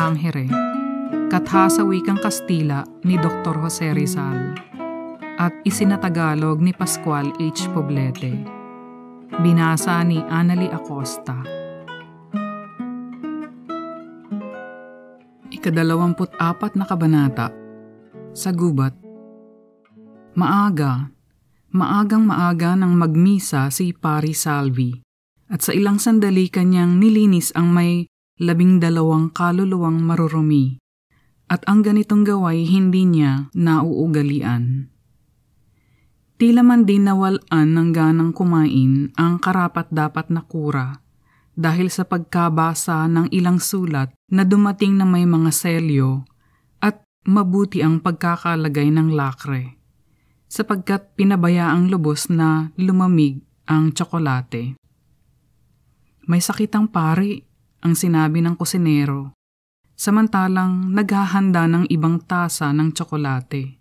Tangere, katha sa wikang Kastila ni Dr. Jose Rizal at isinatagalog ni Pascual H. Poblete. Binasa ni Anali Acosta. Ikadalawamput apat na kabanata sa gubat. Maaga, maagang maaga nang magmisa si Pari Salvi at sa ilang sandali kanyang nilinis ang may labing dalawang kaluluwang marurumi, at ang ganitong gaway hindi niya nauugalian. Tila man din nawalan ng ganang kumain ang karapat-dapat na kura dahil sa pagkabasa ng ilang sulat na dumating na may mga selyo at mabuti ang pagkakalagay ng lakre sapagkat pinabaya ang lubos na lumamig ang tsokolate. May sakit ang pari, ang sinabi ng kusinero, samantalang naghahanda ng ibang tasa ng tsokolate.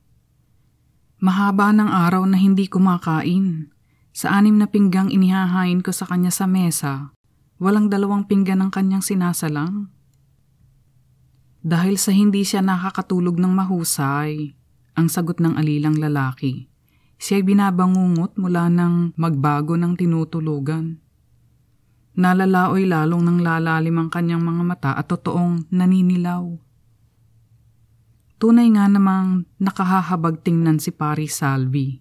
Mahaba ng araw na hindi kumakain. Sa anim na pinggang inihahain ko sa kanya sa mesa, walang dalawang pinggan ang kanyang sinasalang. Dahil sa hindi siya nakakatulog ng mahusay, ang sagot ng alilang lalaki. Siya'y binabangungot mula ng magbago ng tinutulugan. Nalalaoy lalong nang lalalim ang kanyang mga mata at totoong naninilaw. Tunay nga namang nakahahabag tingnan si Pari Salvi.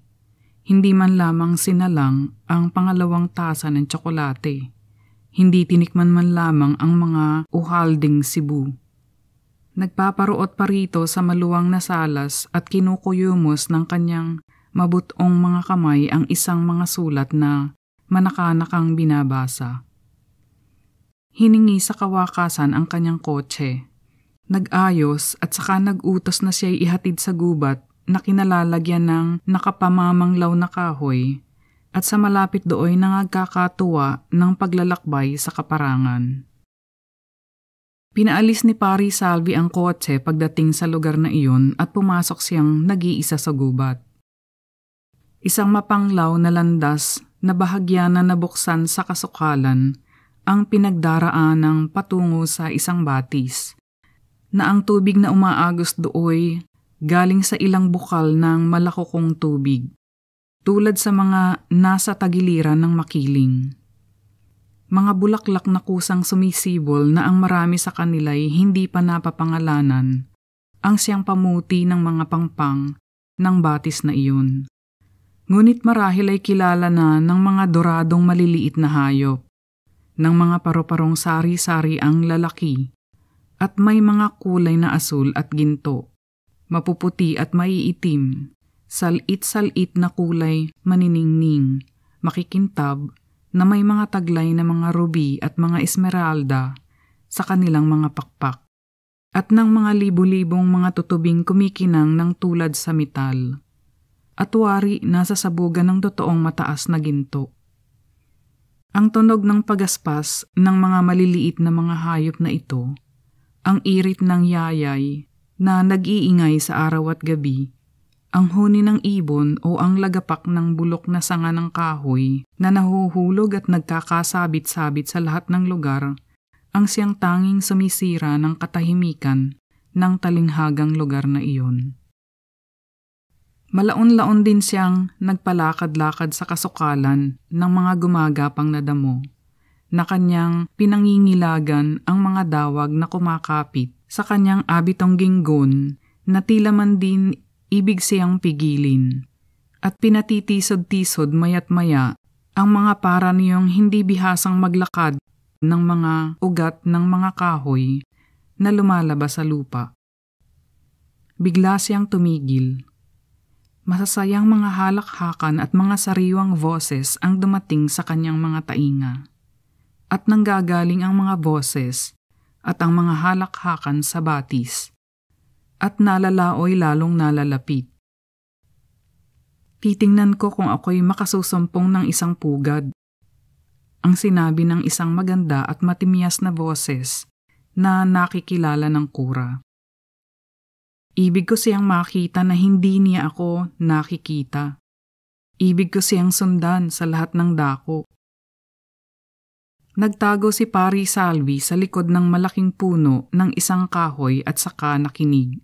Hindi man lamang sinalang ang pangalawang tasa ng tsokolate. Hindi tinikman man lamang ang mga uhalding sibu. Nagpaparuot pa rito sa maluwang na salas at kinukuyumos ng kanyang mabutong mga kamay ang isang mga sulat na manakanakang binabasa. Hiningi sa kawakasan ang kanyang kotse. Nag-ayos at saka nagutos na siya'y ihatid sa gubat na kinalalagyan ng nakapamamanglaw na kahoy at sa malapit dooy nagkakatuwa ng paglalakbay sa kaparangan. Pinaalis ni Pari Salvi ang kotse pagdating sa lugar na iyon at pumasok siyang nag-iisa sa gubat. Isang mapanglaw na landas na bahagya na nabuksan sa kasukalan ang ng patungo sa isang batis, na ang tubig na umaagos dooy galing sa ilang bukal ng malakokong tubig, tulad sa mga nasa tagiliran ng makiling. Mga bulaklak na kusang sumisibol na ang marami sa kanila'y hindi pa napapangalanan ang siyang pamuti ng mga pangpang ng batis na iyon. Ngunit marahil ay kilala na ng mga doradong maliliit na hayop ng mga paru-parong sari-sari ang lalaki at may mga kulay na asul at ginto, mapuputi at maiitim, salit-salit na kulay maniningning, makikintab na may mga taglay na mga ruby at mga esmeralda sa kanilang mga pakpak at ng mga libo libong mga tutubing kumikinang ng tulad sa mital. At wari nasa sabugan ng totoong mataas na ginto. Ang tunog ng pagaspas ng mga maliliit na mga hayop na ito, ang irit ng yayay na nag-iingay sa araw at gabi, ang huni ng ibon o ang lagapak ng bulok na sanga ng kahoy na nahuhulog at nagkakasabit-sabit sa lahat ng lugar, ang siyang tanging sumisira ng katahimikan ng talinghagang lugar na iyon. Malaon-laon din siyang nagpalakad-lakad sa kasukalan ng mga gumagapang na damo na kanyang pinangingilagan ang mga dawag na kumakapit sa kanyang abitong ginggon na tila man din ibig siyang pigilin. At pinatitisod-tisod mayat maya ang mga para niyong hindi bihasang maglakad ng mga ugat ng mga kahoy na lumalabas sa lupa. Bigla siyang tumigil masasayang mga halakhakan at mga sariwang boses ang dumating sa kanyang mga tainga. At nanggagaling ang mga boses at ang mga halakhakan sa batis. At nalalaoy lalong nalalapit. Titingnan ko kung ako'y makasusumpong ng isang pugad. Ang sinabi ng isang maganda at matimyas na boses na nakikilala ng kura. Ibig ko siyang makita na hindi niya ako nakikita. Ibig ko siyang sundan sa lahat ng dako. Nagtago si Pari Salvi sa likod ng malaking puno ng isang kahoy at saka nakinig.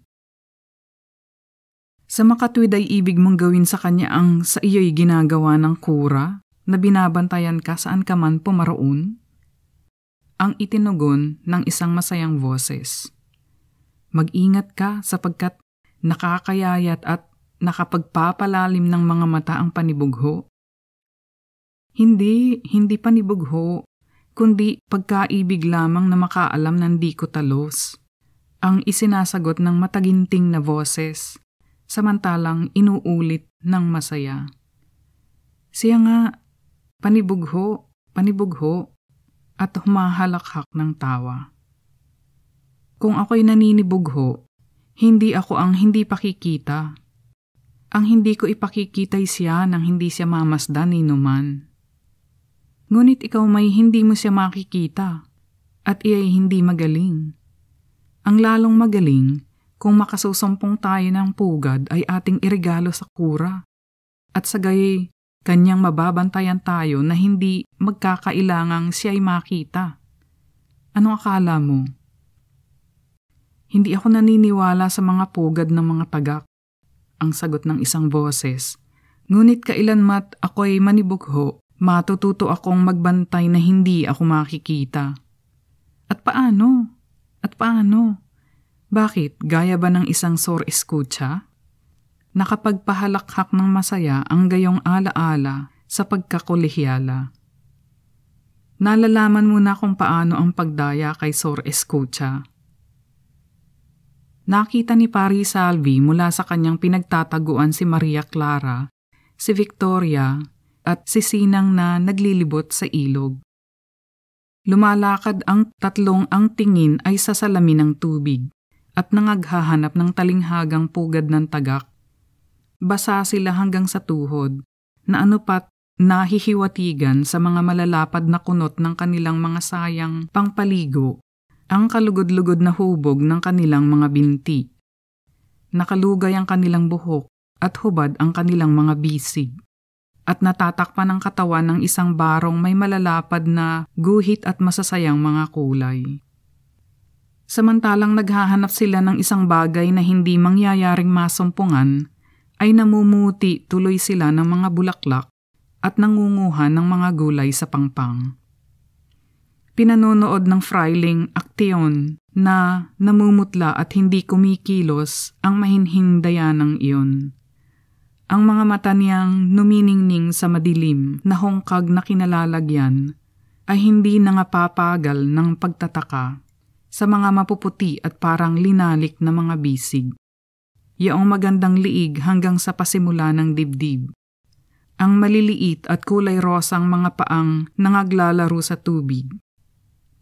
Sa makatwid ay ibig mong gawin sa kanya ang sa iyo'y ginagawa ng kura na binabantayan ka saan ka man pumaroon? Ang itinugon ng isang masayang boses. Mag-ingat ka sapagkat nakakayayat at nakapagpapalalim ng mga mata ang panibugho. Hindi, hindi panibugho, kundi pagkaibig lamang na makaalam ng di ko talos. Ang isinasagot ng mataginting na boses, samantalang inuulit ng masaya. Siya nga, panibugho, panibugho, at humahalakhak ng tawa. Kung ako'y naninibugho, hindi ako ang hindi pakikita. Ang hindi ko ipakikita'y siya nang hindi siya mamasdan ni numan. Ngunit ikaw may hindi mo siya makikita at iya'y hindi magaling. Ang lalong magaling kung makasusumpong tayo ng pugad ay ating iregalo sa kura at sa gayay kanyang mababantayan tayo na hindi magkakailangang siya ay makita. Anong akala mo? Hindi ako naniniwala sa mga pugad ng mga tagak. Ang sagot ng isang boses. Ngunit kailanmat ako'y manibugho, matututo akong magbantay na hindi ako makikita. At paano? At paano? Bakit, gaya ba ng isang sor escucha? Nakapagpahalakhak ng masaya ang gayong alaala sa pagkakolehyala. Nalalaman mo na kung paano ang pagdaya kay Sor Escucha. Nakita ni Pari Salvi mula sa kanyang pinagtataguan si Maria Clara, si Victoria, at si Sinang na naglilibot sa ilog. Lumalakad ang tatlong ang tingin ay sa salamin ng tubig at nangaghahanap ng talinghagang pugad ng tagak. Basa sila hanggang sa tuhod na ano pat nahihiwatigan sa mga malalapad na kunot ng kanilang mga sayang pangpaligo ang kalugod-lugod na hubog ng kanilang mga binti. Nakalugay ang kanilang buhok at hubad ang kanilang mga bisig. At natatakpan ang katawan ng isang barong may malalapad na guhit at masasayang mga kulay. Samantalang naghahanap sila ng isang bagay na hindi mangyayaring masumpungan, ay namumuti tuloy sila ng mga bulaklak at nangunguhan ng mga gulay sa pangpang pinanonood ng Freiling Acteon na namumutla at hindi kumikilos ang mahinhing dayanang iyon. Ang mga mata niyang numiningning sa madilim na hongkag na kinalalagyan ay hindi na nangapapagal ng pagtataka sa mga mapuputi at parang linalik na mga bisig. Yaong magandang liig hanggang sa pasimula ng dibdib. Ang maliliit at kulay rosang mga paang nangaglalaro sa tubig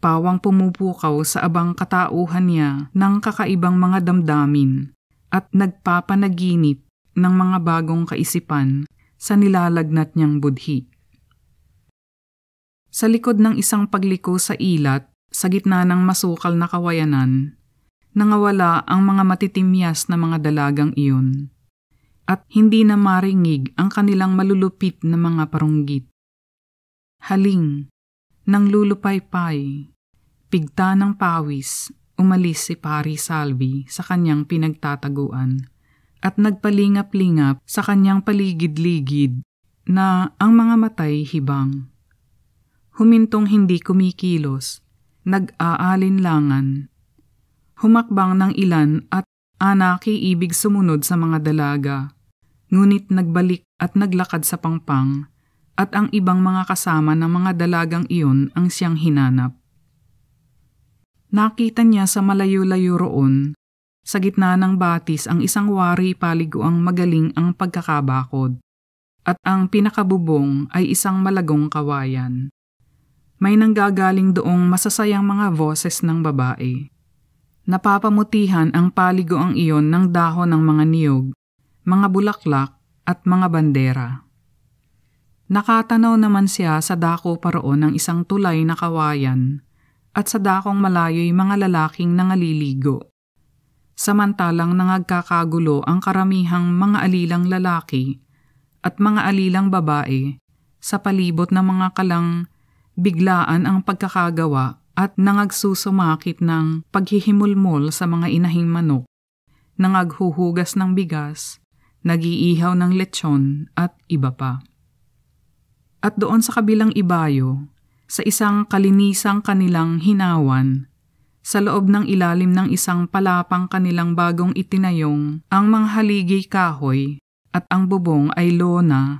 pawang pumupukaw sa abang katauhan niya ng kakaibang mga damdamin at nagpapanaginip ng mga bagong kaisipan sa nilalagnat niyang budhi. Sa likod ng isang pagliko sa ilat, sa gitna ng masukal na kawayanan, nangawala ang mga matitimyas na mga dalagang iyon at hindi na maringig ang kanilang malulupit na mga parunggit. Haling, nang lulupay-pay, Pigta ng pawis, umalis si Pari Salvi sa kanyang pinagtataguan at nagpalingap-lingap sa kanyang paligid-ligid na ang mga matay hibang. Humintong hindi kumikilos, nag-aalinlangan. Humakbang ng ilan at anaki ibig sumunod sa mga dalaga, ngunit nagbalik at naglakad sa pangpang at ang ibang mga kasama ng mga dalagang iyon ang siyang hinanap nakita niya sa malayo-layo roon, sa gitna ng batis ang isang wari paligo ang magaling ang pagkakabakod, at ang pinakabubong ay isang malagong kawayan. May nanggagaling doong masasayang mga boses ng babae. Napapamutihan ang paligo ang iyon ng dahon ng mga niyog, mga bulaklak at mga bandera. Nakatanaw naman siya sa dako paroon ng isang tulay na kawayan at sa dakong malayo'y mga lalaking nangaliligo. Samantalang nangagkakagulo ang karamihang mga alilang lalaki at mga alilang babae sa palibot ng mga kalang biglaan ang pagkakagawa at nangagsusumakit ng paghihimulmol sa mga inahing manok, nangaghuhugas ng bigas, nagiihaw ng lechon at iba pa. At doon sa kabilang ibayo, sa isang kalinisang kanilang hinawan. Sa loob ng ilalim ng isang palapang kanilang bagong itinayong ang mga haligi kahoy at ang bubong ay lona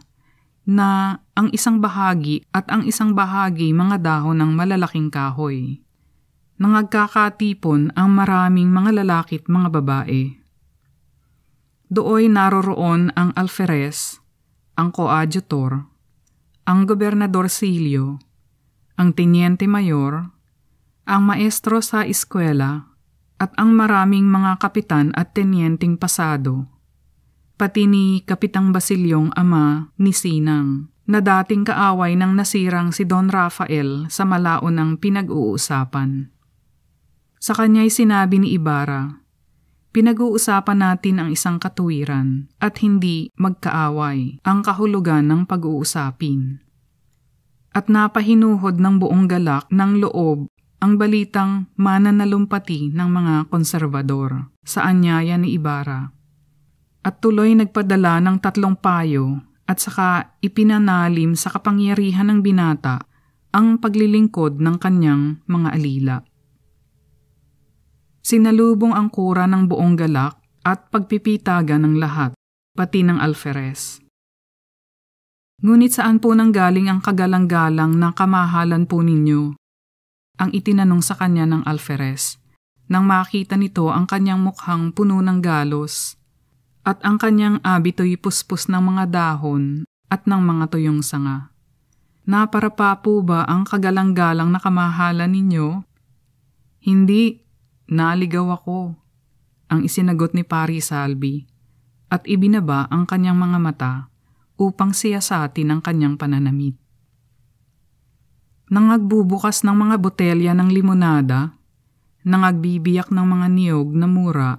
na ang isang bahagi at ang isang bahagi mga dahon ng malalaking kahoy. Nangagkakatipon ang maraming mga lalaki at mga babae. Dooy naroroon ang alferes, ang koadjutor, ang gobernador Silio, ang tiniente mayor, ang maestro sa eskwela, at ang maraming mga kapitan at tenienteng pasado, pati ni Kapitang Basilyong ama ni Sinang, na dating kaaway ng nasirang si Don Rafael sa malaon ng pinag-uusapan. Sa kanya'y sinabi ni Ibarra, Pinag-uusapan natin ang isang katuwiran at hindi magkaaway ang kahulugan ng pag-uusapin at napahinuhod ng buong galak ng loob ang balitang mananalumpati ng mga konserbador sa anyaya ni Ibarra. At tuloy nagpadala ng tatlong payo at saka ipinanalim sa kapangyarihan ng binata ang paglilingkod ng kanyang mga alila. Sinalubong ang kura ng buong galak at pagpipitaga ng lahat, pati ng alferes. Ngunit saan po nanggaling ang kagalang-galang na kamahalan po ninyo? Ang itinanong sa kanya ng alferes. Nang makita nito ang kanyang mukhang puno ng galos, at ang kanyang abito'y puspos ng mga dahon at ng mga tuyong sanga. Naparapa po ba ang kagalang-galang na kamahalan ninyo? Hindi, naligaw ako, ang isinagot ni Pari Salvi, at ibinaba ang kanyang mga mata upang siya sa atin ang kanyang pananamit. Nangagbubukas ng mga botelya ng limonada, nangagbibiyak ng mga niyog na mura,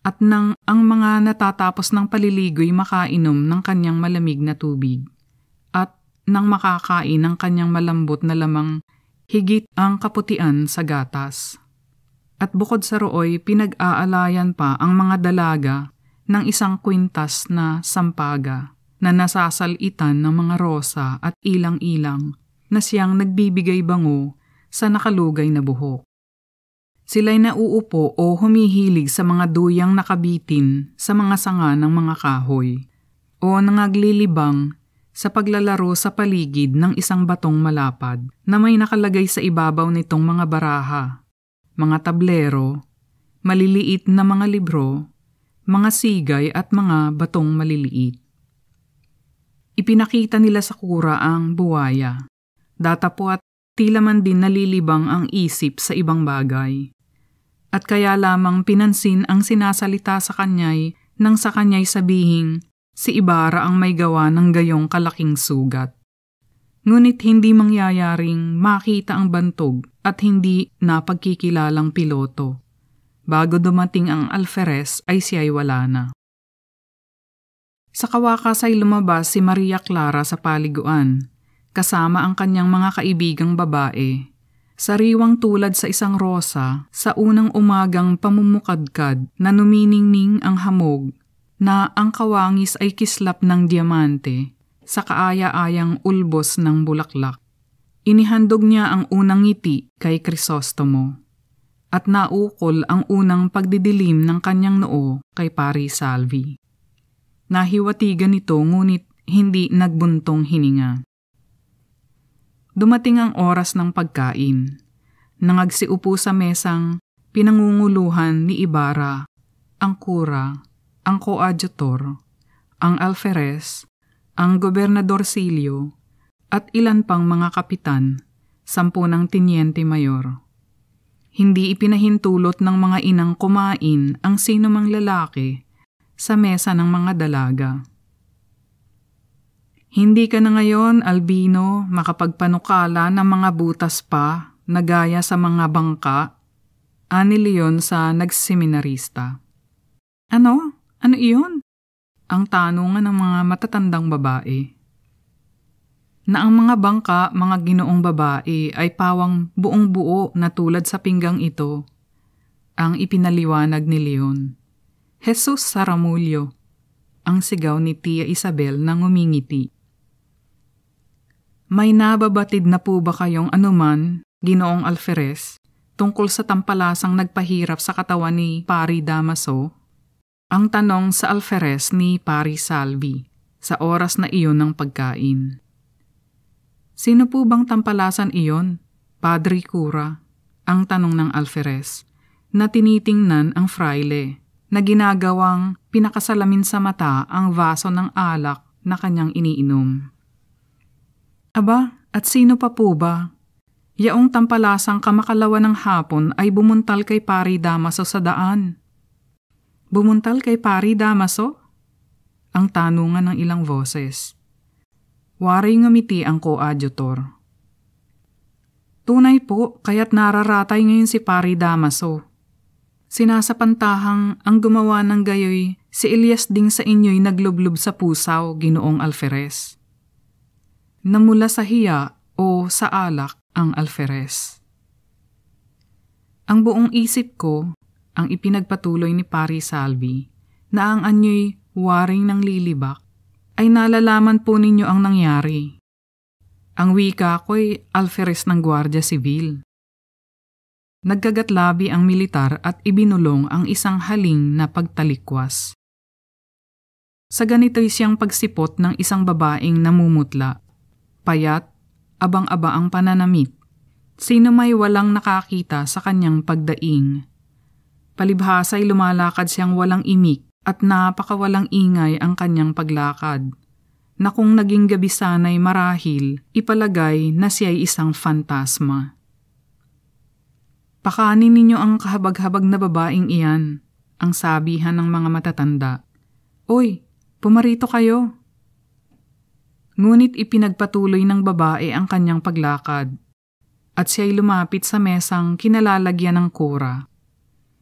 at nang ang mga natatapos ng paliligo'y makainom ng kanyang malamig na tubig, at nang makakain ng kanyang malambot na lamang higit ang kaputian sa gatas. At bukod sa rooy, pinag-aalayan pa ang mga dalaga ng isang kwintas na sampaga na nasasalitan ng mga rosa at ilang-ilang na siyang nagbibigay bango sa nakalugay na buhok. Sila'y nauupo o humihilig sa mga duyang nakabitin sa mga sanga ng mga kahoy o nangaglilibang sa paglalaro sa paligid ng isang batong malapad na may nakalagay sa ibabaw nitong mga baraha, mga tablero, maliliit na mga libro, mga sigay at mga batong maliliit. Ipinakita nila sa kura ang buwaya. Datapo at tila man din nalilibang ang isip sa ibang bagay. At kaya lamang pinansin ang sinasalita sa kanya'y nang sa kanya'y sabihing si Ibarra ang may gawa ng gayong kalaking sugat. Ngunit hindi mangyayaring makita ang bantog at hindi napagkikilalang piloto. Bago dumating ang alferes ay siya'y wala na. Sa kawakas ay lumabas si Maria Clara sa paliguan, kasama ang kanyang mga kaibigang babae. Sariwang tulad sa isang rosa, sa unang umagang pamumukadkad na numiningning ang hamog, na ang kawangis ay kislap ng diamante, sa kaaya-ayang ulbos ng bulaklak. Inihandog niya ang unang ngiti kay Crisostomo, at naukol ang unang pagdidilim ng kanyang noo kay Pari Salvi. Nahiwatigan nito ngunit hindi nagbuntong hininga. Dumating ang oras ng pagkain. Nangagsiupo sa mesang pinangunguluhan ni Ibarra, ang kura, ang koadjutor, ang alferes, ang gobernador Silio, at ilan pang mga kapitan, sampu ng tinyente mayor. Hindi ipinahintulot ng mga inang kumain ang sinumang lalaki sa mesa ng mga dalaga. Hindi ka na ngayon, albino, makapagpanukala ng mga butas pa na gaya sa mga bangka, ani Leon sa nagseminarista. Ano? Ano iyon? Ang tanungan ng mga matatandang babae. Na ang mga bangka, mga ginoong babae ay pawang buong buo na tulad sa pinggang ito, ang ipinaliwanag ni Leon. Jesus Saramulyo, ang sigaw ni Tia Isabel nang umingiti. May nababatid na po ba kayong anuman, Ginoong Alferes, tungkol sa tampalasang nagpahirap sa katawan ni Pari Damaso? Ang tanong sa Alferes ni Pari Salvi sa oras na iyon ng pagkain. Sino po bang tampalasan iyon? Padre Cura, ang tanong ng Alferes, na tinitingnan ang fraile na ginagawang pinakasalamin sa mata ang vaso ng alak na kanyang iniinom. Aba, at sino pa po ba? Yaong tampalasang kamakalawa ng hapon ay bumuntal kay Pari Damaso sa daan. Bumuntal kay Pari Damaso? Ang tanungan ng ilang boses. Waray ngumiti ang koadjutor. Tunay po, kaya't nararatay ngayon si Pari Damaso Sinasapantahang ang gumawa ng gayoy, si Elias ding sa inyo'y naglublob sa pusaw, ginoong alferes. Namula sa hiya o sa alak ang alferes. Ang buong isip ko, ang ipinagpatuloy ni Pari Salvi, na ang anyo'y waring ng lilibak, ay nalalaman po ninyo ang nangyari. Ang wika ko'y alferes ng Guardia Civil nagkagatlabi ang militar at ibinulong ang isang haling na pagtalikwas. Sa ganito'y siyang pagsipot ng isang babaeng namumutla, payat, abang-aba ang pananamit, sino may walang nakakita sa kanyang pagdaing. Palibhasa'y lumalakad siyang walang imik at napakawalang ingay ang kanyang paglakad, na kung naging gabi sana'y marahil, ipalagay na siya'y isang fantasma. Pakanin ninyo ang kahabag-habag na babaeng iyan, ang sabihan ng mga matatanda. Oy, pumarito kayo. Ngunit ipinagpatuloy ng babae ang kanyang paglakad at siya'y lumapit sa mesang kinalalagyan ng kura.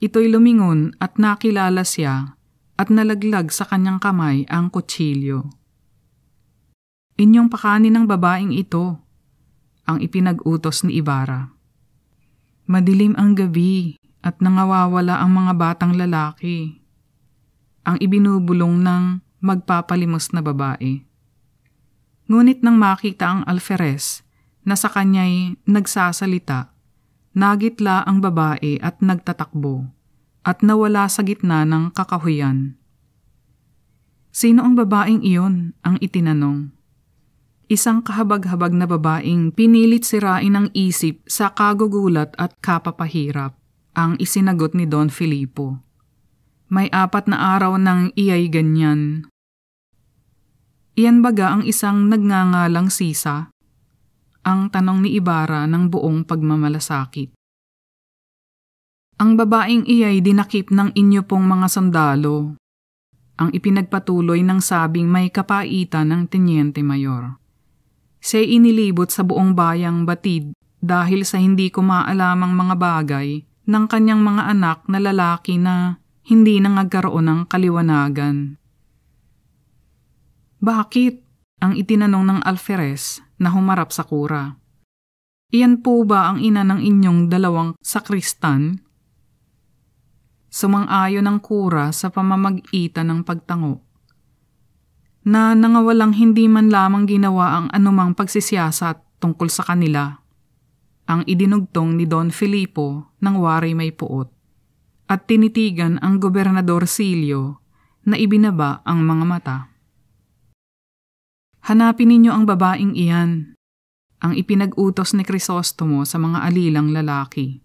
Ito'y lumingon at nakilala siya at nalaglag sa kanyang kamay ang kutsilyo. Inyong pakanin ng babaeng ito, ang ipinag-utos ni Ibarra. Madilim ang gabi at nangawawala ang mga batang lalaki. Ang ibinubulong ng magpapalimos na babae. Ngunit nang makita ang alferes na sa kanya'y nagsasalita, nagitla ang babae at nagtatakbo at nawala sa gitna ng kakahuyan. Sino ang babaeng iyon ang itinanong? isang kahabag-habag na babaing pinilit sirain ang isip sa kagugulat at kapapahirap, ang isinagot ni Don Filippo. May apat na araw nang iyay ganyan. Iyan baga ang isang nagngangalang sisa? Ang tanong ni Ibarra ng buong pagmamalasakit. Ang babaeng iyay dinakip ng inyo pong mga sandalo. Ang ipinagpatuloy ng sabing may kapaitan ng Tenyente Mayor. Say inilibot sa buong bayang batid dahil sa hindi ko maalamang mga bagay ng kanyang mga anak na lalaki na hindi na nagkaroon ng kaliwanagan. Bakit? Ang itinanong ng alferes na humarap sa kura. Iyan po ba ang ina ng inyong dalawang sakristan? sumang ayon ng kura sa pamamagitan ng pagtango na nangawalang hindi man lamang ginawa ang anumang pagsisiyasat tungkol sa kanila. Ang idinugtong ni Don Filippo ng wari may puot at tinitigan ang gobernador Silio na ibinaba ang mga mata. Hanapin ninyo ang babaing iyan, ang ipinag-utos ni Crisostomo sa mga alilang lalaki.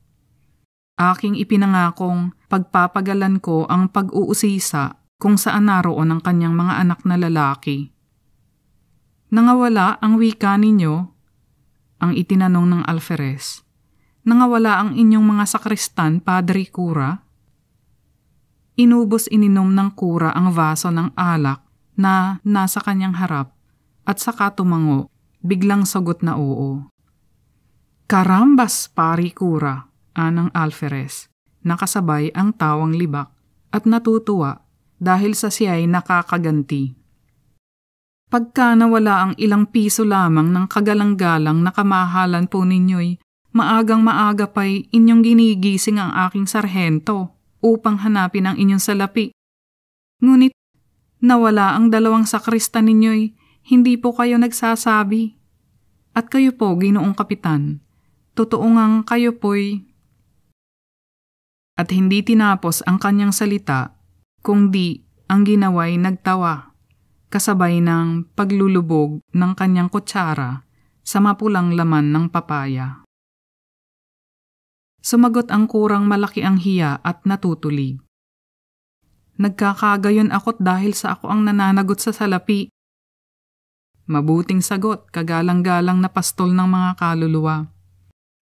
Aking ipinangakong pagpapagalan ko ang pag-uusisa kung saan naroon ang kanyang mga anak na lalaki. Nangawala ang wika ninyo, ang itinanong ng alferes. Nangawala ang inyong mga sakristan, padre kura? Inubos ininom ng kura ang vaso ng alak na nasa kanyang harap at saka tumango, biglang sagot na oo. Karambas, pari kura, anang alferes. Nakasabay ang tawang libak at natutuwa dahil sa siya ay nakakaganti. Pagka nawala ang ilang piso lamang ng kagalang-galang na kamahalan po ninyo'y, maagang maaga pa'y inyong ginigising ang aking sarhento upang hanapin ang inyong salapi. Ngunit nawala ang dalawang sakrista ninyo'y hindi po kayo nagsasabi. At kayo po, ginoong kapitan, totoo ngang kayo po'y... At hindi tinapos ang kanyang salita kundi ang ginaway nagtawa, kasabay ng paglulubog ng kanyang kutsara sa mapulang laman ng papaya. Sumagot ang kurang malaki ang hiya at natutulig. Nagkakagayon ako't dahil sa ako ang nananagot sa salapi. Mabuting sagot, kagalang-galang na pastol ng mga kaluluwa.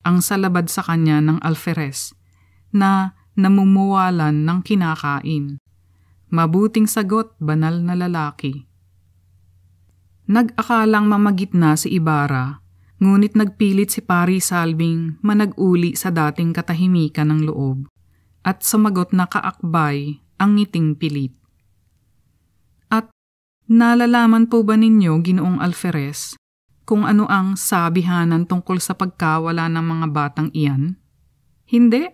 Ang salabad sa kanya ng alferes na namumuwalan ng kinakain. Mabuting sagot, banal na lalaki. Nag-akalang mamagitna si Ibarra, ngunit nagpilit si Pari Salving managuli sa dating katahimikan ng loob at sumagot na kaakbay ang ngiting pilit. At nalalaman po ba ninyo, Ginoong Alferes, kung ano ang sabihanan tungkol sa pagkawala ng mga batang iyan? Hindi.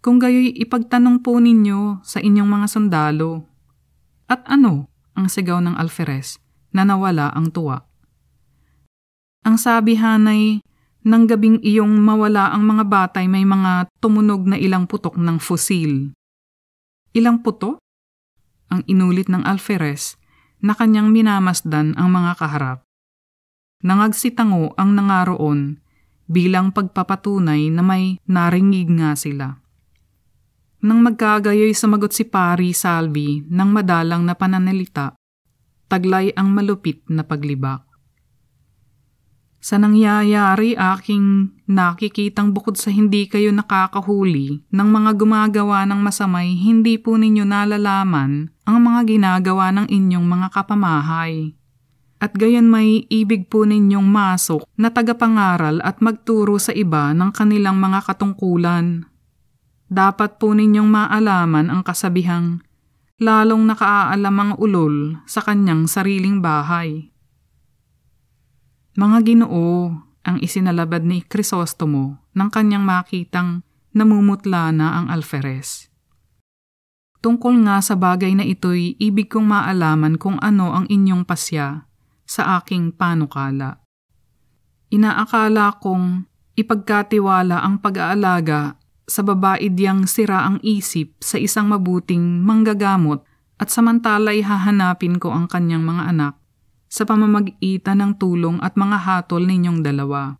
Kung gayoy ipagtanong po ninyo sa inyong mga sundalo at ano ang sigaw ng alferes na nawala ang tuwa? Ang sabi hanay, ng gabing iyong mawala ang mga batay may mga tumunog na ilang putok ng fusil. Ilang puto? Ang inulit ng alferes na kanyang minamasdan ang mga kaharap. Nangagsitango ang nangaroon bilang pagpapatunay na may naringig nga sila. Nang magkagayoy sumagot si Pari Salvi ng madalang na pananalita, taglay ang malupit na paglibak. Sa nangyayari aking nakikitang bukod sa hindi kayo nakakahuli ng mga gumagawa ng masamay, hindi po ninyo nalalaman ang mga ginagawa ng inyong mga kapamahay. At gayon may ibig po ninyong masok na tagapangaral at magturo sa iba ng kanilang mga katungkulan dapat po ninyong maalaman ang kasabihang lalong nakaaalam ang ulol sa kanyang sariling bahay. Mga ginoo ang isinalabad ni Crisostomo nang kanyang makitang namumutla na ang alferes. Tungkol nga sa bagay na ito'y ibig kong maalaman kung ano ang inyong pasya sa aking panukala. Inaakala kong ipagkatiwala ang pag-aalaga sa babae diyang sira ang isip sa isang mabuting manggagamot at samantala'y hahanapin ko ang kanyang mga anak sa pamamagitan ng tulong at mga hatol ninyong dalawa.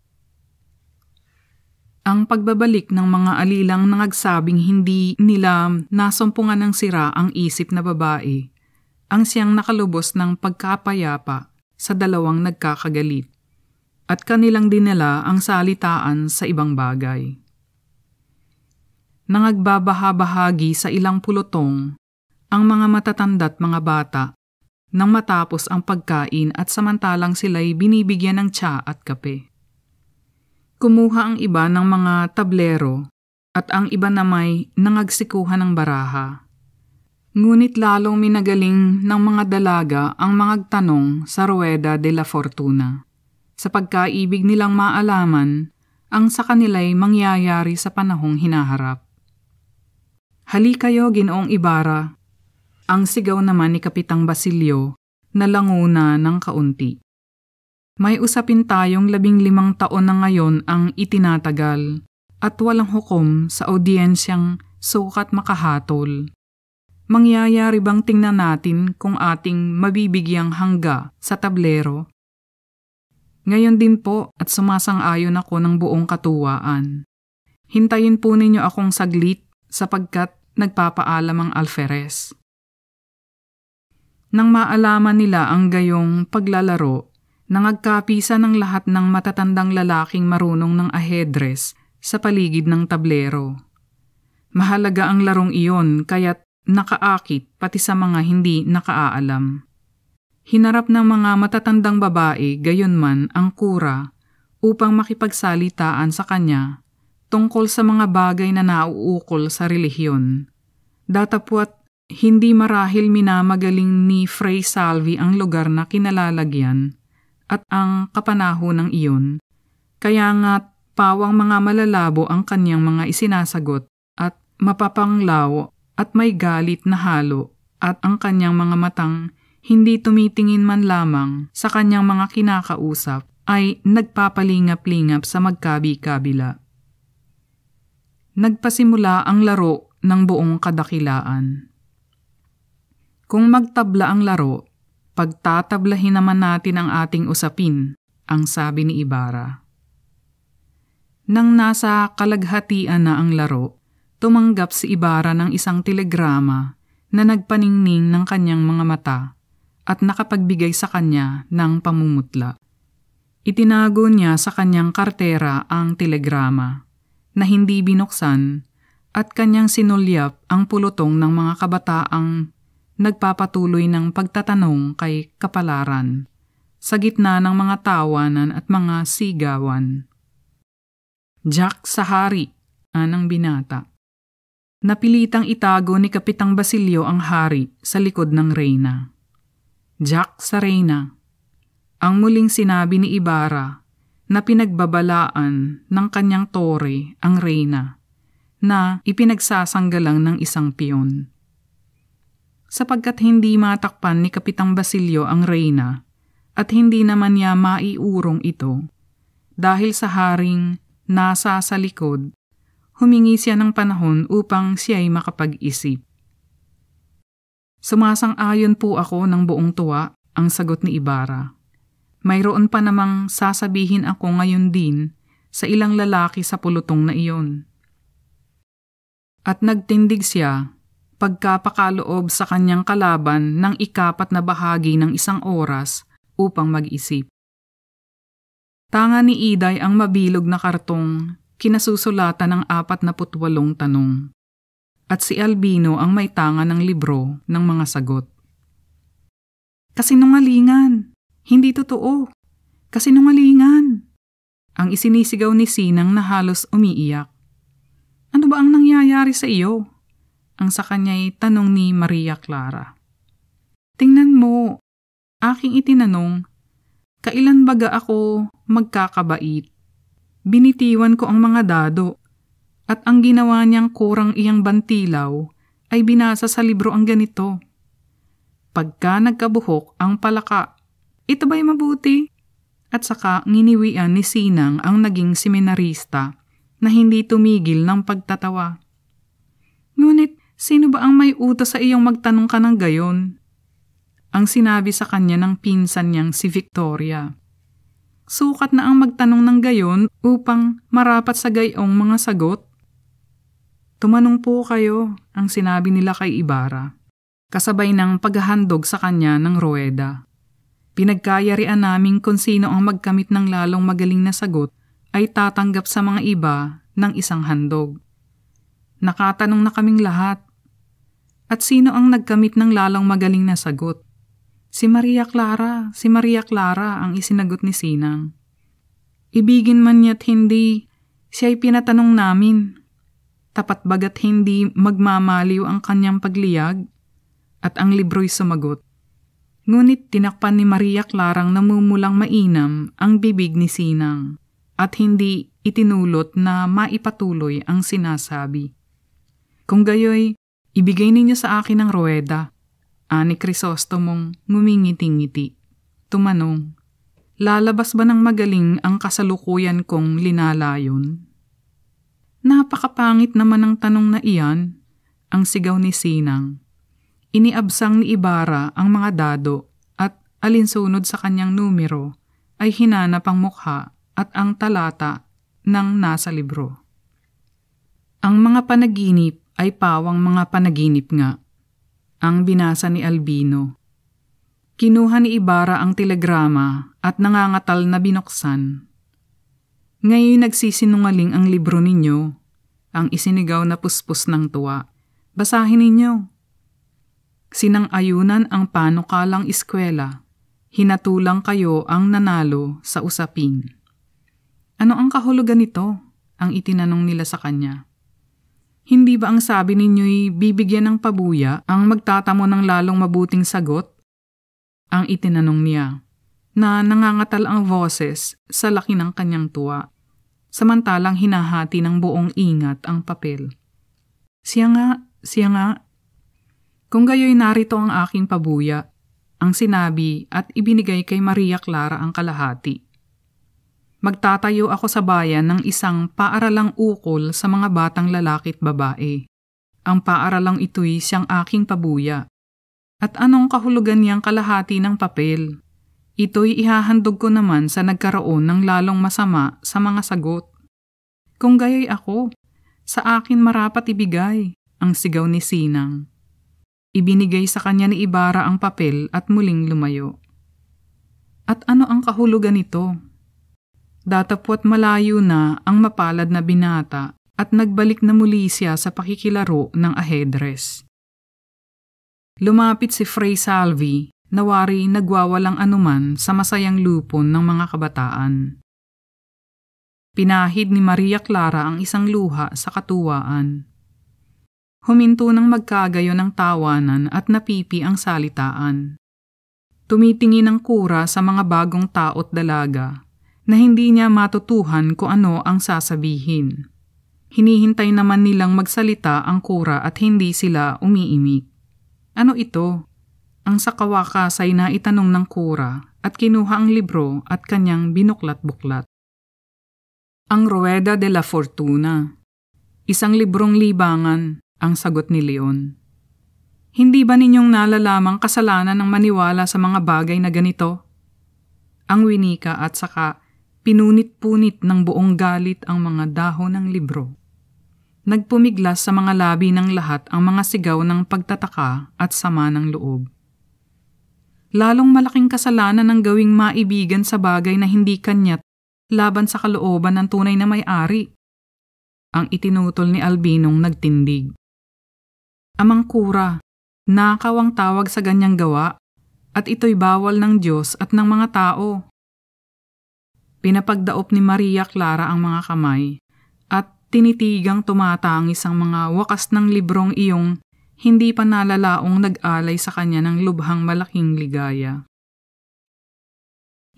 Ang pagbabalik ng mga alilang nangagsabing hindi nila nasumpungan ng sira ang isip na babae ang siyang nakalubos ng pagkapayapa sa dalawang nagkakagalit at kanilang dinala ang salitaan sa ibang bagay nangagbabahabahagi sa ilang pulutong ang mga matatanda't mga bata nang matapos ang pagkain at samantalang sila'y binibigyan ng tsa at kape. Kumuha ang iba ng mga tablero at ang iba na may nangagsikuhan ng baraha. Ngunit lalong minagaling ng mga dalaga ang mga tanong sa Rueda de la Fortuna. Sa pagkaibig nilang maalaman ang sa kanila'y mangyayari sa panahong hinaharap. Halikayo, Ginoong Ibarra. Ang sigaw naman ni Kapitang Basilio nalanguna languna ng kaunti. May usapin tayong labing limang taon na ngayon ang itinatagal at walang hukom sa audiensyang sukat makahatol. Mangyayari bang tingnan natin kung ating mabibigyang hangga sa tablero? Ngayon din po at sumasang-ayon ako ng buong katuwaan. Hintayin po ninyo akong saglit sapagkat nagpapaalam ang alferes. Nang maalaman nila ang gayong paglalaro, nangagkapisa ng lahat ng matatandang lalaking marunong ng ahedres sa paligid ng tablero. Mahalaga ang larong iyon kaya't nakaakit pati sa mga hindi nakaaalam. Hinarap ng mga matatandang babae gayon man ang kura upang makipagsalitaan sa kanya tungkol sa mga bagay na nauukol sa relihiyon. Datapwat hindi marahil minamagaling ni Fray Salvi ang lugar na kinalalagyan at ang kapanahon ng iyon. Kaya nga pawang mga malalabo ang kanyang mga isinasagot at mapapanglaw at may galit na halo at ang kanyang mga matang hindi tumitingin man lamang sa kanyang mga kinakausap ay nagpapalingap-lingap sa magkabi-kabila. Nagpasimula ang laro ng buong kadakilaan. Kung magtabla ang laro, pagtatablahin naman natin ang ating usapin, ang sabi ni Ibarra. Nang nasa kalaghatian na ang laro, tumanggap si Ibarra ng isang telegrama na nagpaningning ng kanyang mga mata at nakapagbigay sa kanya ng pamumutla. Itinago niya sa kanyang kartera ang telegrama na hindi binuksan at kanyang sinulyap ang pulutong ng mga kabataang nagpapatuloy ng pagtatanong kay kapalaran sa gitna ng mga tawanan at mga sigawan. Jack Sahari, anang binata. Napilitang itago ni Kapitang Basilio ang hari sa likod ng reyna. Jack sa reyna. Ang muling sinabi ni Ibarra na pinagbabalaan ng kanyang tore ang reyna na ipinagsasanggalang ng isang piyon. Sapagkat hindi matakpan ni Kapitang Basilio ang reyna at hindi naman niya maiurong ito dahil sa haring nasa sa likod, humingi siya ng panahon upang siya ay makapag-isip. Sumasang-ayon po ako ng buong tuwa ang sagot ni Ibarra. Mayroon pa namang sasabihin ako ngayon din sa ilang lalaki sa pulutong na iyon. At nagtindig siya pagkapakaloob sa kanyang kalaban ng ikapat na bahagi ng isang oras upang mag-isip. Tanga ni Iday ang mabilog na kartong kinasusulatan ng apat na putwalong tanong at si Albino ang may tanga ng libro ng mga sagot. Kasinungalingan! Hindi totoo! Kasinungalingan! Ang isinisigaw ni Sinang na halos umiiyak. Ano ba ang nangyayari sa iyo? Ang sa kanya'y tanong ni Maria Clara. Tingnan mo, aking itinanong, kailan baga ako magkakabait? Binitiwan ko ang mga dado at ang ginawa niyang kurang iyang bantilaw ay binasa sa libro ang ganito. Pagka nagkabuhok ang palaka, ito ba'y mabuti? At saka nginiwian ni Sinang ang naging seminarista na hindi tumigil ng pagtatawa. Ngunit sino ba ang may utos sa iyong magtanong ka ng gayon? Ang sinabi sa kanya ng pinsan niyang si Victoria. Sukat na ang magtanong ng gayon upang marapat sa gayong mga sagot. Tumanong po kayo, ang sinabi nila kay Ibarra. Kasabay ng paghahandog sa kanya ng rueda. Pinagkayarian namin kung sino ang magkamit ng lalong magaling na sagot ay tatanggap sa mga iba ng isang handog. Nakatanong na kaming lahat. At sino ang nagkamit ng lalong magaling na sagot? Si Maria Clara, si Maria Clara ang isinagot ni Sinang. Ibigin man niya't hindi, siya ay pinatanong namin. Tapat bagat hindi magmamaliw ang kanyang pagliyag? At ang libro'y sumagot. Ngunit tinakpan ni Maria Clara Clarang namumulang mainam ang bibig ni Sinang at hindi itinulot na maipatuloy ang sinasabi. Kung gayoy, ibigay ninyo sa akin ang ruweda. Ani Crisostomong ngumingiti-ngiti. Tumanong, lalabas ba ng magaling ang kasalukuyan kong linalayon? Napakapangit naman ang tanong na iyan, ang sigaw ni Sinang. Iniabsang ni Ibarra ang mga dado at alinsunod sa kanyang numero ay hinanap ang mukha at ang talata ng nasa libro. Ang mga panaginip ay pawang mga panaginip nga. Ang binasa ni Albino. Kinuha ni Ibarra ang telegrama at nangangatal na binuksan. Ngayon nagsisinungaling ang libro ninyo, ang isinigaw na puspos ng tuwa. Basahin ninyo. Sinang-ayunan ang panukalang eskwela. Hinatulang kayo ang nanalo sa usaping. Ano ang kahulugan nito? Ang itinanong nila sa kanya. Hindi ba ang sabi ninyo'y bibigyan ng pabuya ang magtatamo ng lalong mabuting sagot? Ang itinanong niya, na nangangatal ang boses sa laki ng kanyang tuwa, samantalang hinahati ng buong ingat ang papel. Siya nga, siya nga, kung gayo'y narito ang aking pabuya, ang sinabi at ibinigay kay Maria Clara ang kalahati magtatayo ako sa bayan ng isang paaralang ukol sa mga batang lalaki at babae. Ang paaralang ito'y siyang aking pabuya. At anong kahulugan niyang kalahati ng papel? Ito'y ihahandog ko naman sa nagkaroon ng lalong masama sa mga sagot. Kung gayoy ako, sa akin marapat ibigay ang sigaw ni Sinang. Ibinigay sa kanya ni Ibarra ang papel at muling lumayo. At ano ang kahulugan nito? datapwat malayo na ang mapalad na binata at nagbalik na muli siya sa pakikilaro ng ahedres. Lumapit si Frey Salvi na wari nagwawalang anuman sa masayang lupon ng mga kabataan. Pinahid ni Maria Clara ang isang luha sa katuwaan. Huminto ng magkagayo ng tawanan at napipi ang salitaan. Tumitingin ang kura sa mga bagong tao't dalaga na hindi niya matutuhan kung ano ang sasabihin. Hinihintay naman nilang magsalita ang kura at hindi sila umiimik. Ano ito? Ang sakawakasay ay naitanong ng kura at kinuha ang libro at kanyang binuklat-buklat. Ang Rueda de la Fortuna Isang librong libangan, ang sagot ni Leon. Hindi ba ninyong nalalamang kasalanan ng maniwala sa mga bagay na ganito? Ang winika at saka Pinunit-punit ng buong galit ang mga dahon ng libro. Nagpumiglas sa mga labi ng lahat ang mga sigaw ng pagtataka at sama ng loob. Lalong malaking kasalanan ang gawing maibigan sa bagay na hindi kanya laban sa kalooban ng tunay na may-ari. Ang itinutol ni Albinong nagtindig. Amang kura, nakawang tawag sa ganyang gawa at ito'y bawal ng Diyos at ng mga tao. Pinapagdaop ni Maria Clara ang mga kamay at tinitigang tumatangis ang mga wakas ng librong iyong hindi pa nalalaong nag-alay sa kanya ng lubhang malaking ligaya.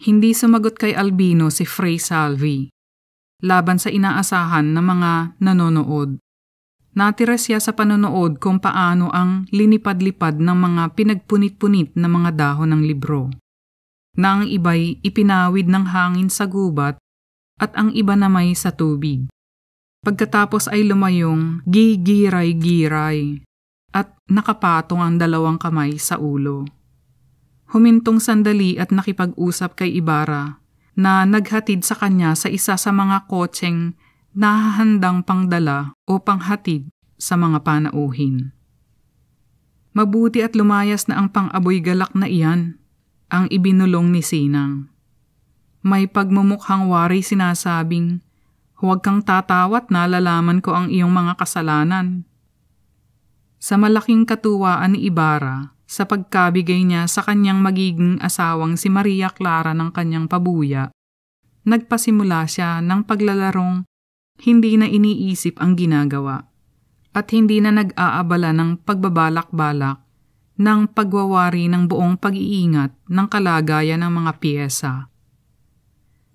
Hindi sumagot kay Albino si Frey Salvi laban sa inaasahan ng mga nanonood. Natira siya sa panonood kung paano ang linipad-lipad ng mga pinagpunit-punit na mga dahon ng libro na ang iba'y ipinawid ng hangin sa gubat at ang iba na may sa tubig. Pagkatapos ay lumayong gigiray-giray at nakapatong ang dalawang kamay sa ulo. Humintong sandali at nakipag-usap kay Ibarra na naghatid sa kanya sa isa sa mga kotseng nahahandang pangdala o panghatid sa mga panauhin. Mabuti at lumayas na ang pang-aboy galak na iyan ang ibinulong ni Sinang. May pagmumukhang wari sinasabing, Huwag kang tatawat na lalaman ko ang iyong mga kasalanan. Sa malaking katuwaan ni Ibarra sa pagkabigay niya sa kanyang magiging asawang si Maria Clara ng kanyang pabuya, nagpasimula siya ng paglalarong hindi na iniisip ang ginagawa at hindi na nag-aabala ng pagbabalak-balak ng pagwawari ng buong pag-iingat ng kalagayan ng mga piyesa.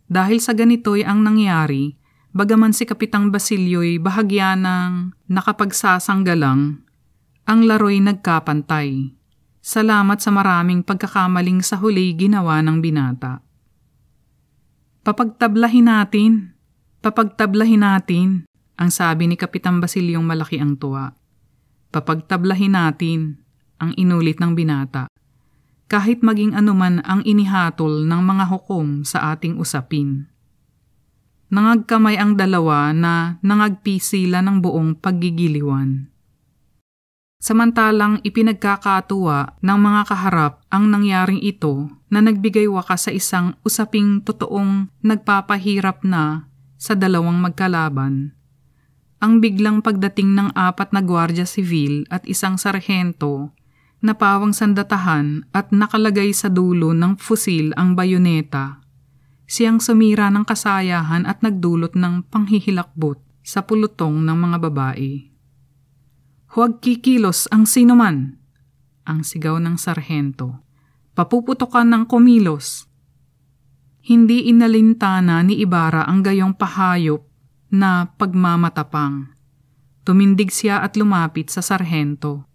Dahil sa ganito'y ang nangyari, bagaman si Kapitang Basilio'y bahagya ng nakapagsasanggalang, ang laro'y nagkapantay. Salamat sa maraming pagkakamaling sa huli ginawa ng binata. Papagtablahin natin, papagtablahin natin, ang sabi ni Kapitan Basilyong malaki ang tuwa. Papagtablahin natin, ang inulit ng binata. Kahit maging anuman ang inihatol ng mga hukom sa ating usapin. Nangagkamay ang dalawa na nangagpisila sila ng buong paggigiliwan. Samantalang ipinagkakatuwa ng mga kaharap ang nangyaring ito na nagbigay wakas sa isang usaping totoong nagpapahirap na sa dalawang magkalaban. Ang biglang pagdating ng apat na gwardya sibil at isang sarhento Napawang sandatahan at nakalagay sa dulo ng fusil ang bayoneta. Siyang sumira ng kasayahan at nagdulot ng panghihilakbot sa pulutong ng mga babae. Huwag kikilos ang sinuman! Ang sigaw ng sarhento. Papuputokan ng kumilos! Hindi inalintana ni Ibarra ang gayong pahayop na pagmamatapang. Tumindig siya at lumapit sa sarhento.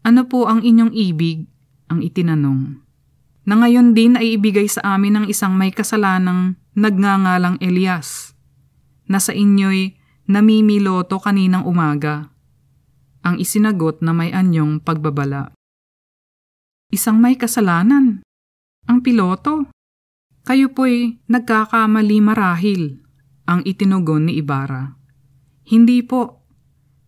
Ano po ang inyong ibig? Ang itinanong. Na ngayon din ay ibigay sa amin ng isang may kasalanang nagngangalang Elias, na sa inyo'y namimiloto kaninang umaga. Ang isinagot na may anyong pagbabala. Isang may kasalanan. Ang piloto. Kayo po'y nagkakamali marahil, ang itinugon ni Ibarra. Hindi po,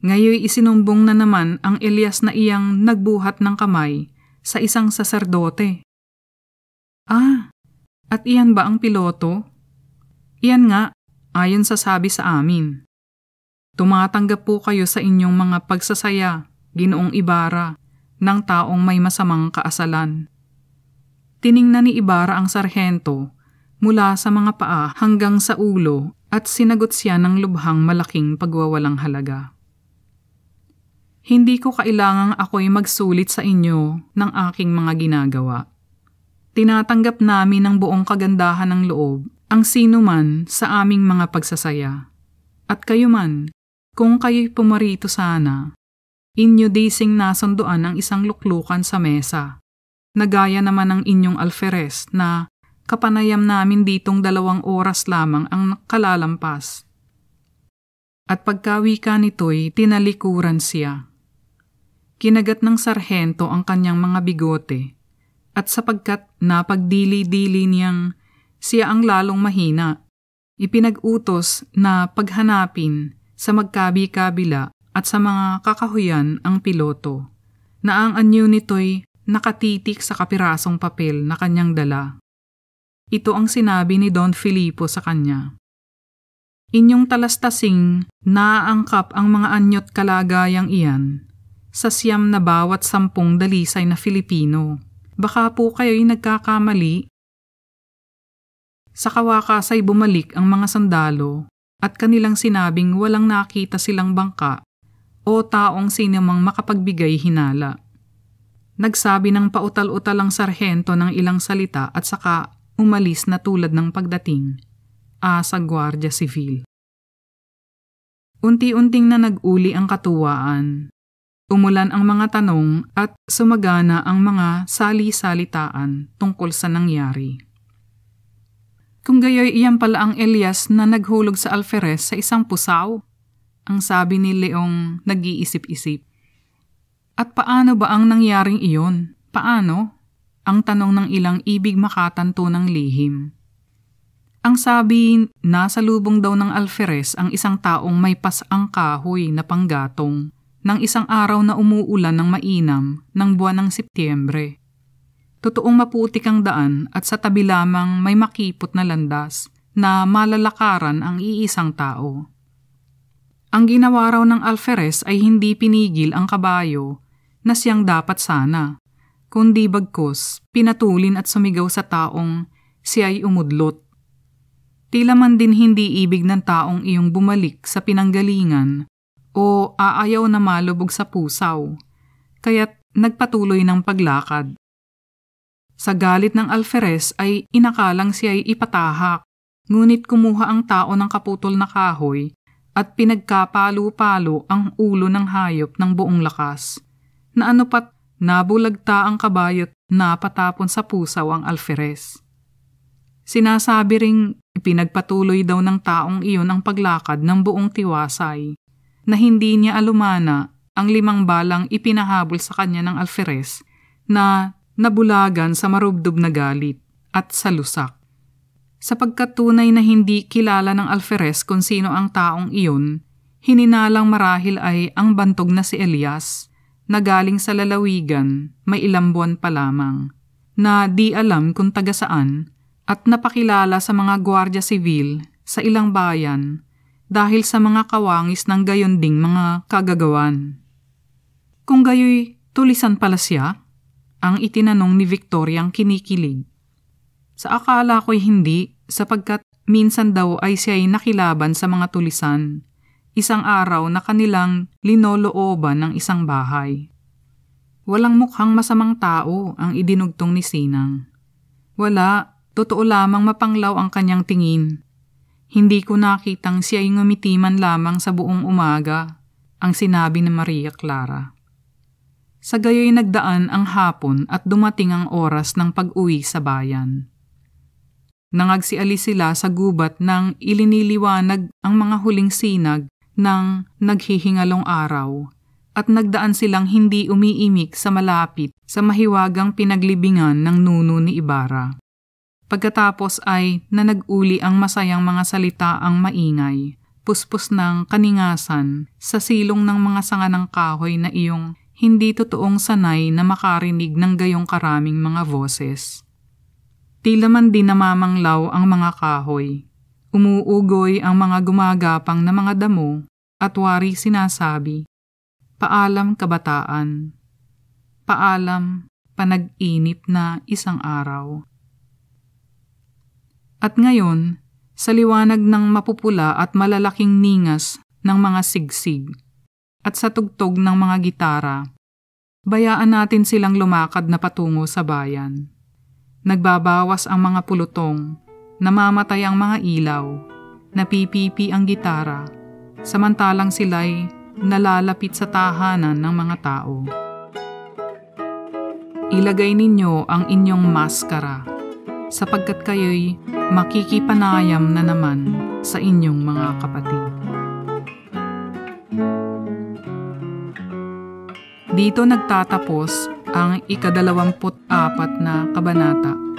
Ngayoy isinumbong na naman ang Elias na iyang nagbuhat ng kamay sa isang saserdote. Ah, at iyan ba ang piloto? Iyan nga, ayon sa sabi sa amin. Tumatanggap po kayo sa inyong mga pagsasaya, ginoong Ibara, ng taong may masamang kaasalan. Tiningnan ni Ibara ang sarhento mula sa mga paa hanggang sa ulo at sinagot siya ng lubhang malaking pagwawalang halaga. Hindi ko kailangang ako'y magsulit sa inyo ng aking mga ginagawa. Tinatanggap namin ang buong kagandahan ng loob ang sino man sa aming mga pagsasaya. At kayo man, kung kayo'y pumarito sana, inyo dising nasunduan ang isang luklukan sa mesa, nagaya naman ng inyong alferes na kapanayam namin ditong dalawang oras lamang ang nakalalampas. At pagkawika nito'y tinalikuran siya. Kinagat ng sarhento ang kanyang mga bigote at sapagkat napagdili-dili niyang siya ang lalong mahina, ipinag-utos na paghanapin sa magkabi-kabila at sa mga kakahuyan ang piloto na ang anyo nito'y nakatitik sa kapirasong papel na kanyang dala. Ito ang sinabi ni Don Filippo sa kanya. Inyong talastasing naaangkap ang mga anyot kalagayang iyan sa siyam na bawat sampung dalisay na Filipino. Baka po kayo'y nagkakamali. Sa kawakas ay bumalik ang mga sandalo at kanilang sinabing walang nakita silang bangka o taong sinamang makapagbigay hinala. Nagsabi ng pautal-utal ang sarhento ng ilang salita at saka umalis na tulad ng pagdating. Asa Gwardiya Civil. Unti-unting na nag-uli ang katuwaan Umulan ang mga tanong at sumagana ang mga sali-salitaan tungkol sa nangyari. Kung gayoy iyan pala ang Elias na naghulog sa alferes sa isang pusaw, ang sabi ni Leong nag-iisip-isip. At paano ba ang nangyaring iyon? Paano? Ang tanong ng ilang ibig makatanto ng lihim. Ang sabi, nasa lubong daw ng alferes ang isang taong may pasang kahoy na panggatong ng isang araw na umuulan ng mainam ng buwan ng Setyembre. Totoong maputik ang daan at sa tabi lamang may makipot na landas na malalakaran ang iisang tao. Ang ginawa raw ng alferes ay hindi pinigil ang kabayo na siyang dapat sana, kundi bagkos, pinatulin at sumigaw sa taong siya ay umudlot. Tila man din hindi ibig ng taong iyong bumalik sa pinanggalingan o aayaw na malubog sa pusaw, kaya't nagpatuloy ng paglakad. Sa galit ng alferes ay inakalang siya ay ipatahak, ngunit kumuha ang tao ng kaputol na kahoy at pinagkapalo-palo ang ulo ng hayop ng buong lakas, na ano pat nabulagta ang kabayo't napatapon sa pusaw ang alferes. Sinasabi ring ipinagpatuloy daw ng taong iyon ang paglakad ng buong tiwasay na hindi niya alumana ang limang balang ipinahabol sa kanya ng alferes na nabulagan sa marubdob na galit at sa lusak. Sapagkat tunay na hindi kilala ng alferes kung sino ang taong iyon, hininalang marahil ay ang bantog na si Elias na galing sa lalawigan may ilang buwan pa lamang, na di alam kung taga saan at napakilala sa mga gwardya sibil sa ilang bayan dahil sa mga kawangis ng gayon ding mga kagagawan. Kung gayoy tulisan pala siya, ang itinanong ni Victoria ang kinikilig. Sa akala ko'y hindi sapagkat minsan daw ay siya ay nakilaban sa mga tulisan. Isang araw na kanilang linolooban ng isang bahay. Walang mukhang masamang tao ang idinugtong ni Sinang. Wala, totoo lamang mapanglaw ang kanyang tingin hindi ko nakitang siya ay ngumiti man lamang sa buong umaga, ang sinabi ni Maria Clara. Sa gayoy nagdaan ang hapon at dumating ang oras ng pag-uwi sa bayan. Nangagsiali sila sa gubat nang iliniliwanag ang mga huling sinag ng naghihingalong araw at nagdaan silang hindi umiimik sa malapit sa mahiwagang pinaglibingan ng nuno ni Ibarra. Pagkatapos ay nanag-uli ang masayang mga salita ang maingay, puspos ng kaningasan, sa silong ng mga sanga ng kahoy na iyong hindi totoong sanay na makarinig ng gayong karaming mga boses. Tila man din namamanglaw ang mga kahoy. Umuugoy ang mga gumagapang na mga damo at wari sinasabi, Paalam kabataan, paalam panag-inip na isang araw. At ngayon, sa liwanag ng mapupula at malalaking ningas ng mga sigsig at sa tugtog ng mga gitara, bayaan natin silang lumakad na patungo sa bayan. Nagbabawas ang mga pulutong, namamatay ang mga ilaw, napipipi ang gitara, samantalang sila'y nalalapit sa tahanan ng mga tao. Ilagay ninyo ang inyong maskara sapagkat kayo'y makikipanayam na naman sa inyong mga kapatid. Dito nagtatapos ang ikadalawamput-apat na kabanata